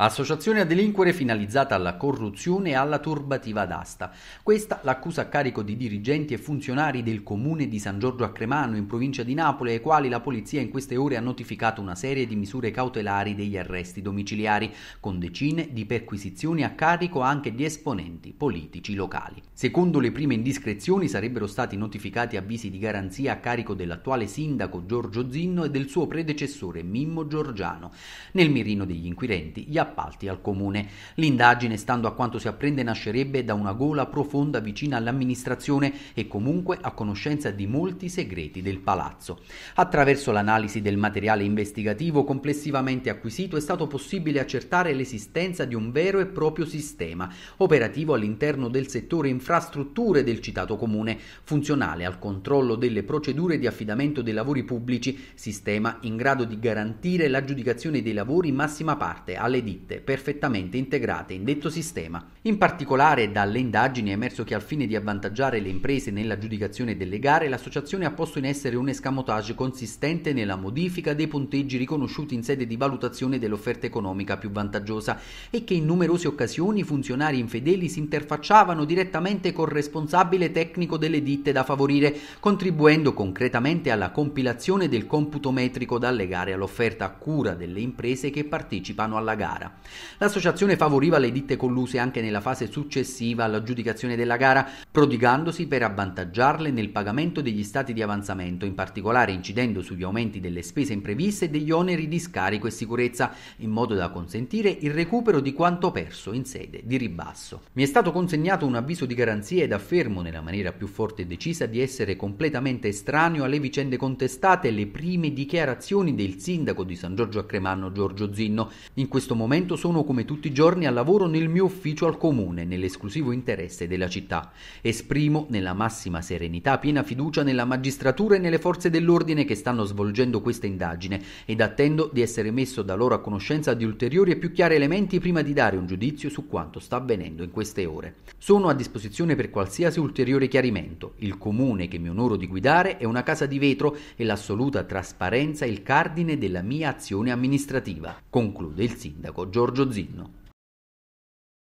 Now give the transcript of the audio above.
Associazione a delinquere finalizzata alla corruzione e alla turbativa d'asta. Questa l'accusa a carico di dirigenti e funzionari del comune di San Giorgio a Cremano in provincia di Napoli ai quali la polizia in queste ore ha notificato una serie di misure cautelari degli arresti domiciliari con decine di perquisizioni a carico anche di esponenti politici locali. Secondo le prime indiscrezioni sarebbero stati notificati avvisi di garanzia a carico dell'attuale sindaco Giorgio Zinno e del suo predecessore Mimmo Giorgiano. Nel mirino degli inquirenti gli appalti al comune. L'indagine, stando a quanto si apprende, nascerebbe da una gola profonda vicina all'amministrazione e comunque a conoscenza di molti segreti del palazzo. Attraverso l'analisi del materiale investigativo complessivamente acquisito è stato possibile accertare l'esistenza di un vero e proprio sistema operativo all'interno del settore infrastrutture del citato comune, funzionale al controllo delle procedure di affidamento dei lavori pubblici, sistema in grado di garantire l'aggiudicazione dei lavori in massima parte alle ditte scritte perfettamente integrate in detto sistema. In particolare dalle indagini è emerso che al fine di avvantaggiare le imprese nell'aggiudicazione delle gare, l'associazione ha posto in essere un escamotage consistente nella modifica dei punteggi riconosciuti in sede di valutazione dell'offerta economica più vantaggiosa e che in numerose occasioni funzionari infedeli si interfacciavano direttamente col responsabile tecnico delle ditte da favorire, contribuendo concretamente alla compilazione del computo metrico da allegare all'offerta a cura delle imprese che partecipano alla gara gara. L'associazione favoriva le ditte colluse anche nella fase successiva all'aggiudicazione della gara, prodigandosi per avvantaggiarle nel pagamento degli stati di avanzamento, in particolare incidendo sugli aumenti delle spese impreviste e degli oneri di scarico e sicurezza, in modo da consentire il recupero di quanto perso in sede di ribasso. Mi è stato consegnato un avviso di garanzia ed affermo nella maniera più forte e decisa di essere completamente estraneo alle vicende contestate e le prime dichiarazioni del sindaco di San Giorgio a Cremano Giorgio Zinno. In questo momento momento sono come tutti i giorni al lavoro nel mio ufficio al comune, nell'esclusivo interesse della città. Esprimo nella massima serenità piena fiducia nella magistratura e nelle forze dell'ordine che stanno svolgendo questa indagine ed attendo di essere messo da loro a conoscenza di ulteriori e più chiari elementi prima di dare un giudizio su quanto sta avvenendo in queste ore. Sono a disposizione per qualsiasi ulteriore chiarimento. Il comune che mi onoro di guidare è una casa di vetro e l'assoluta trasparenza è il cardine della mia azione amministrativa, conclude il sindaco Giorgio Zinno